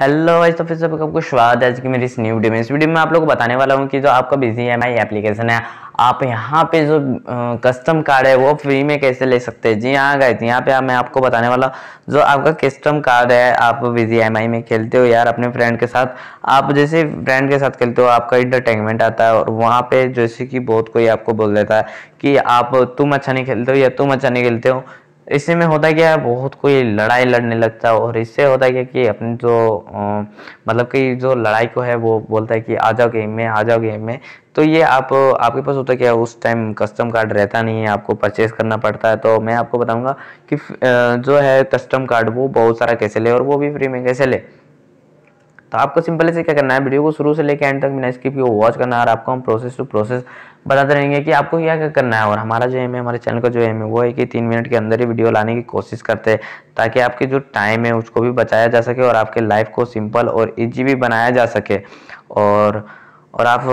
hello vice तो फिर सब आपको स्वागत है आज की मेरी इस न्यू वीडियो में इस वीडियो में आप लोगों को बताने वाला हूँ कि जो आपका बिजी एम आई एप्लीकेशन है आप यहाँ पे जो कस्टम कार्ड है वो फ्री में कैसे ले सकते हैं जी हाँ गए यहाँ पे मैं आपको बताने वाला जो आपका कस्टम कार्ड है आप बिजी एम आई में खेलते हो यार अपने फ्रेंड के साथ आप जैसे फ्रेंड के साथ खेलते हो आपका इंटरटेनमेंट आता है और वहाँ पे जैसे कि बहुत कोई आपको बोल देता है कि आप तुम अच्छा नहीं खेलते हो या तुम अच्छा नहीं खेलते हो तो इससे में होता क्या है बहुत कोई लड़ाई लड़ने लगता है और इससे होता क्या कि अपने जो मतलब कि जो लड़ाई को है वो बोलता है कि आ जाओ गेम में आ जाओ गेम में तो ये आप आपके पास होता क्या उस टाइम कस्टम कार्ड रहता नहीं है आपको परचेज करना पड़ता है तो मैं आपको बताऊंगा कि जो है कस्टम कार्ड वो बहुत सारा कैसे ले और वो भी फ्री में कैसे ले तो आपको सिंपल से क्या करना है वीडियो को शुरू से लेकर एंड तक बिना स्किप किए वॉच करना है और आपको हम प्रोसेस टू प्रोसेस बताते रहेंगे कि आपको क्या क्या करना है और हमारा जो एम है हमारे चैनल का जो एम है वो है कि तीन मिनट के अंदर ही वीडियो लाने की कोशिश करते हैं ताकि आपके जो टाइम है उसको भी बचाया जा सके और आपके लाइफ को सिंपल और ईजी भी बनाया जा सके और और आप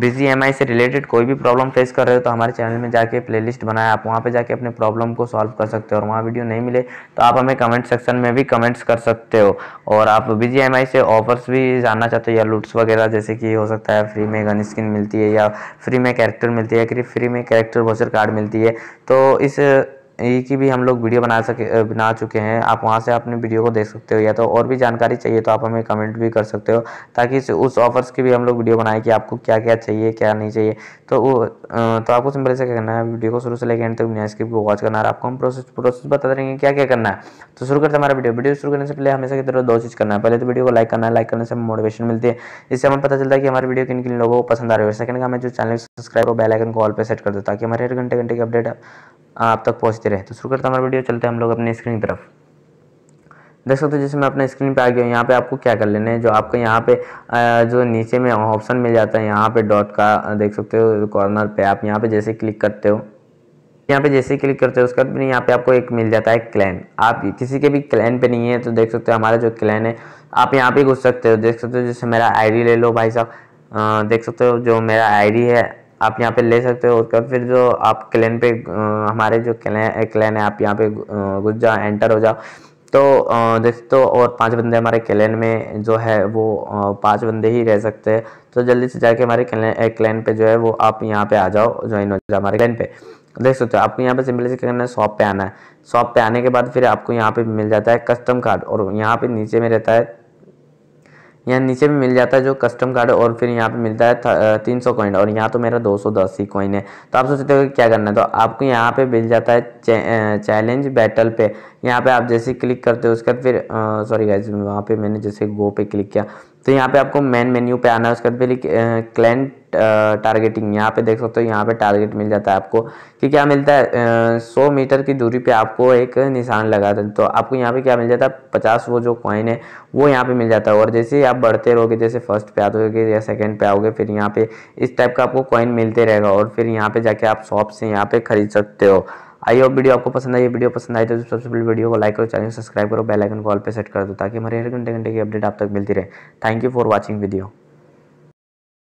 बिजी एम से रिलेटेड कोई भी प्रॉब्लम फेस कर रहे हो तो हमारे चैनल में जाके प्लेलिस्ट बनाया आप वहाँ पे जाके अपने प्रॉब्लम को सॉल्व कर सकते हो और वहाँ वीडियो नहीं मिले तो आप हमें कमेंट सेक्शन में भी कमेंट्स कर सकते हो और आप बिजी एम से ऑफर्स भी जानना चाहते हो या लूट्स वगैरह जैसे कि हो सकता है फ्री में गन स्किन मिलती है या फ्री में कैरेक्टर मिलती है या फ्री में कैरेक्टर वोचर कार्ड मिलती है तो इस ये की भी हम लोग वीडियो बना सके बना चुके हैं आप वहाँ से अपने वीडियो को देख सकते हो या तो और भी जानकारी चाहिए तो आप हमें कमेंट भी कर सकते हो ताकि उस ऑफर्स की भी हम लोग वीडियो बनाएं कि आपको क्या क्या चाहिए क्या नहीं चाहिए तो वो तो आपको सिंपल से क्या करना है वीडियो को शुरू से लेकर एंड तक बिना को वॉच करना है आपको हम प्रोसेस प्रोसेस बता देंगे क्या क्या करना है तो शुरू करते हैं हमारा वीडियो वीडियो शुरू करने से पहले हमेशा की तरह दो चीज़ करना है पहले तो वीडियो को लाइक करना है लाइक करने से मोटिवेशन मिलती है इससे हमें पता चलता है कि हमारे वीडियो किन किन लोगों को पसंद आ रही है सेकंड का हमें जो चैनल सब्सक्राइब और बेलाइकन को ऑल पर सेट कर दो ताकि हमारे हर घंटे घंटे की अपडेट आप तक पहुँचते रहे तो शुरू करते हमारा वीडियो चलते हैं हम लोग अपने स्क्रीन की तरफ देख सकते हो जैसे मैं अपने स्क्रीन पे आ गया हूँ यहाँ पे आपको क्या कर लेना है जो आपको यहाँ पे जो नीचे में ऑप्शन मिल जाता है यहाँ पे डॉट का देख सकते हो कॉर्नर पे आप यहाँ पे जैसे क्लिक करते हो यहाँ पे जैसे क्लिक करते हो उसके बाद यहाँ पे आपको एक मिल जाता है क्लैन आप किसी के भी क्लैन पे नहीं है तो देख सकते हो हमारा जो क्लैन है आप यहाँ पे घुस सकते हो देख सकते हो जैसे मेरा आई ले लो भाई साहब देख सकते हो जो मेरा आई है आप यहाँ पे ले सकते हो उसका फिर जो आप क्लैन पे हमारे जो क्लैन क्लैन है आप यहाँ पे घुस जाओ एंटर हो जाओ तो दोस्तों और पांच बंदे हमारे क्लैन में जो है वो पांच बंदे ही रह सकते हैं तो जल्दी से जाके हमारे क्लैन पे जो है वो आप यहाँ पे आ जाओ ज्वाइन हो जाओ हमारे क्लैन पे देख सकते हो आपको यहाँ पे सिंपली से क्या करना है शॉप पे आना है शॉप पे आने के बाद फिर आपको यहाँ पे मिल जाता है कस्टम कार्ड और यहाँ पे नीचे में रहता है यहाँ नीचे भी मिल जाता है जो कस्टम कार्ड और फिर यहाँ पे मिलता है तीन सौ कॉइन और यहाँ तो मेरा दो सौ दस ही कॉइन है तो आप सोचते हो क्या करना है तो आपको यहाँ पे मिल जाता है चैलेंज बैटल पे यहाँ पे आप जैसे क्लिक करते हो उसके बाद फिर सॉरी गाइज वहाँ पे मैंने जैसे गो पे क्लिक किया तो यहाँ पे आपको मेन मेन्यू पे आना है उसके बाद पहले क्लैंट टारगेटिंग यहाँ पे देख सकते हो यहाँ पे टारगेट मिल जाता है आपको कि क्या मिलता है सौ मीटर की दूरी पे आपको एक निशान लगा दे तो आपको यहाँ पे क्या मिल जाता है पचास वो जो कॉइन है वो यहाँ पे मिल जाता है और जैसे ही आप बढ़ते रहोगे जैसे फर्स्ट पे आओगे या सेकेंड पे आओगे फिर यहाँ पे इस टाइप का आपको कॉइन मिलते रहेगा और फिर यहाँ पे जाके आप शॉप से यहाँ पे खरीद सकते हो आई होप वीडियो आपको पसंद आई वीडियो पसंद आई तो सबसे पहले वीडियो को लाइक करो चैनल सब्सक्राइब करो बेल आइकन कॉल पे सेट कर दो ताकि हमारे हर घंटे घंटे की अपडेट आप तक मिलती रहे thank you for watching video